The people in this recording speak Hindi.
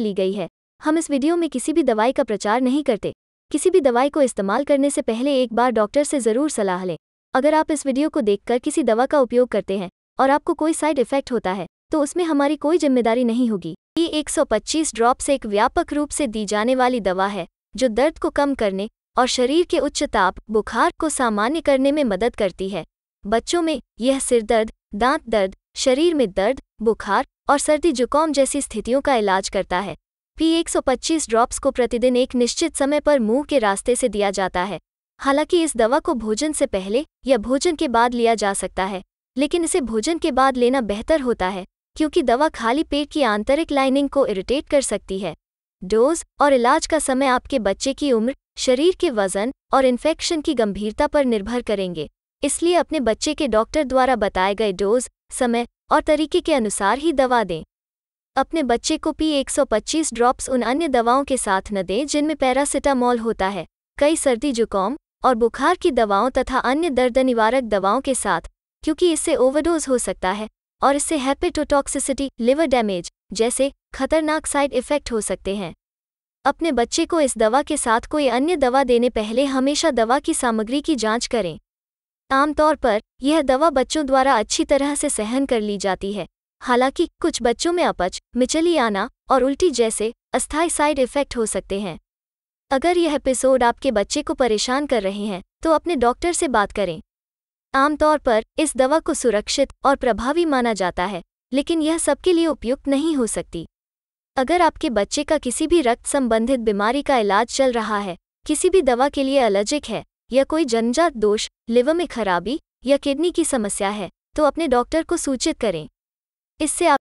ली गई है हम इस वीडियो में किसी भी दवाई का प्रचार नहीं करते किसी भी दवाई को इस्तेमाल करने से पहले एक बार डॉक्टर से ज़रूर सलाह लें अगर आप इस वीडियो को देखकर किसी दवा का उपयोग करते हैं और आपको कोई साइड इफेक्ट होता है तो उसमें हमारी कोई जिम्मेदारी नहीं होगी ये 125 से एक व्यापक रूप से दी जाने वाली दवा है जो दर्द को कम करने और शरीर के उच्च ताप बुखार को सामान्य करने में मदद करती है बच्चों में यह सिर दर्द दांत दर्द शरीर में दर्द बुखार और सर्दी जुकाम जैसी स्थितियों का इलाज करता है पी 125 ड्रॉप्स को प्रतिदिन एक निश्चित समय पर मुंह के रास्ते से दिया जाता है हालांकि इस दवा को भोजन से पहले या भोजन के बाद लिया जा सकता है लेकिन इसे भोजन के बाद लेना बेहतर होता है क्योंकि दवा खाली पेट की आंतरिक लाइनिंग को इरिटेट कर सकती है डोज और इलाज का समय आपके बच्चे की उम्र शरीर के वजन और इन्फेक्शन की गंभीरता पर निर्भर करेंगे इसलिए अपने बच्चे के डॉक्टर द्वारा बताए गए डोज समय और तरीके के अनुसार ही दवा दें अपने बच्चे को पी 125 ड्रॉप्स उन अन्य दवाओं के साथ न दें जिनमें पैरासिटामॉल होता है कई सर्दी जुकाम और बुखार की दवाओं तथा अन्य दर्द निवारक दवाओं के साथ क्योंकि इससे ओवरडोज हो सकता है और इससे हैपेटोटॉक्सिसिटी लिवर डैमेज जैसे खतरनाक साइड इफेक्ट हो सकते हैं अपने बच्चे को इस दवा के साथ कोई अन्य दवा देने पहले हमेशा दवा की सामग्री की जांच करें आमतौर पर यह दवा बच्चों द्वारा अच्छी तरह से सहन कर ली जाती है हालांकि कुछ बच्चों में अपच मिचली आना और उल्टी जैसे अस्थायी साइड इफेक्ट हो सकते हैं अगर यह एपिसोड आपके बच्चे को परेशान कर रहे हैं तो अपने डॉक्टर से बात करें आमतौर पर इस दवा को सुरक्षित और प्रभावी माना जाता है लेकिन यह सबके लिए उपयुक्त नहीं हो सकती अगर आपके बच्चे का किसी भी रक्त संबंधित बीमारी का इलाज चल रहा है किसी भी दवा के लिए एलर्जिक है या कोई जनजात दोष लिवर में खराबी या किडनी की समस्या है तो अपने डॉक्टर को सूचित करें इससे